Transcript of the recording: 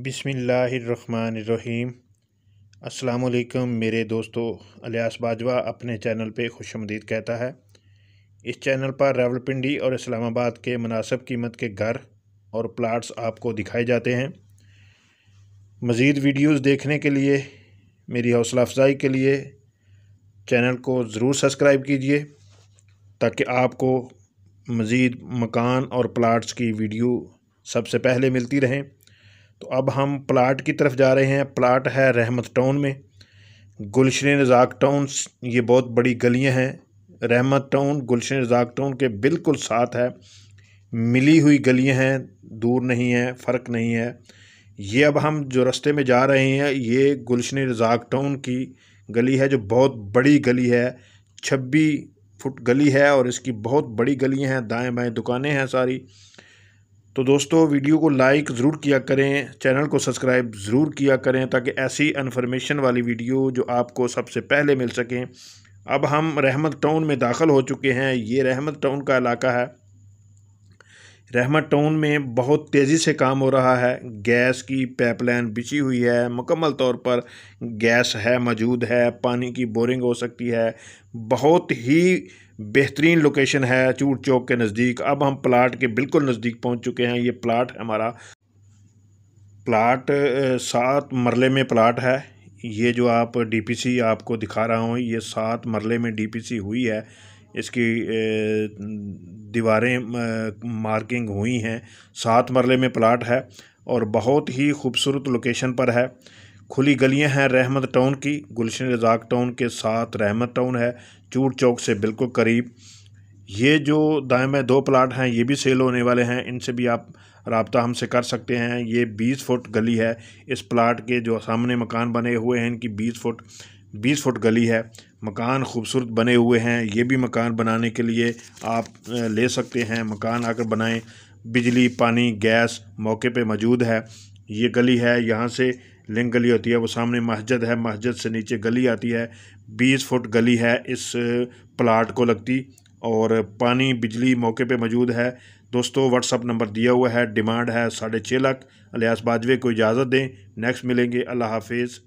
बिसमीम् अस्सलाम मेरे दोस्तों अलियास बाजवा अपने चैनल पे खुश आमदीद कहता है इस चैनल पर रावलपिंडी और इस्लामाबाद के मुनासब कीमत के घर और प्लाट्स आपको दिखाए जाते हैं मज़ीद वीडियोस देखने के लिए मेरी हौसला अफजाई के लिए चैनल को ज़रूर सब्सक्राइब कीजिए ताकि आपको मज़ीद मकान और प्लाट्स की वीडियो सबसे पहले मिलती रहें तो अब हम प्लाट की तरफ जा रहे हैं प्लाट है रहमत टाउन में गुलशन रजाक टाउन ये बहुत बड़ी गलियां हैं रहमत टाउन गुलशन रजाक टाउन के बिल्कुल साथ है मिली हुई गलियां हैं दूर नहीं है फ़र्क नहीं है ये अब हम जो रास्ते में जा रहे हैं ये गुलशन रजाक टाउन की गली है जो बहुत बड़ी गली है छब्बी फुट गली है और इसकी बहुत बड़ी गलियाँ हैं दाएँ बाएँ दुकानें हैं सारी तो दोस्तों वीडियो को लाइक ज़रूर किया करें चैनल को सब्सक्राइब ज़रूर किया करें ताकि ऐसी इन्फॉर्मेशन वाली वीडियो जो आपको सबसे पहले मिल सकें अब हम रहमत टाउन में दाखिल हो चुके हैं ये रहमत टाउन का इलाका है रहमत टाउन में बहुत तेज़ी से काम हो रहा है गैस की पाइपलाइन बिछी हुई है मुकम्मल तौर पर गैस है मौजूद है पानी की बोरिंग हो सकती है बहुत ही बेहतरीन लोकेशन है चूट चौक के नज़दीक अब हम प्लाट के बिल्कुल नज़दीक पहुंच चुके हैं ये प्लाट हमारा प्लाट सात मरले में प्लाट है ये जो आप सी आपको दिखा रहा हूँ ये सात मरले में सी हुई है इसकी दीवारें मार्किंग हुई हैं सात मरले में प्लाट है और बहुत ही खूबसूरत लोकेशन पर है खुली गलियां हैं रहमत टाउन की गुलशन रजाक टाउन के साथ रहमत टाउन है चूट चौक से बिल्कुल करीब ये जो दाएँ में दो प्लाट हैं ये भी सेल होने वाले हैं इनसे भी आप रबता हमसे कर सकते हैं ये बीस फुट गली है इस प्लाट के जो सामने मकान बने हुए हैं इनकी बीस फुट बीस फुट गली है मकान खूबसूरत बने हुए हैं ये भी मकान बनाने के लिए आप ले सकते हैं मकान आकर बनाएं बिजली पानी गैस मौके पे मौजूद है ये गली है यहाँ से लिंक गली होती है वो सामने मस्जिद है मस्जिद से नीचे गली आती है बीस फुट गली है इस प्लाट को लगती और पानी बिजली मौके पे मौजूद है दोस्तों व्हाट्सअप नंबर दिया हुआ है डिमांड है साढ़े छः लाख अलियास बाजवे को इजाज़त दें नेक्स्ट मिलेंगे अल्लाह हाफिज़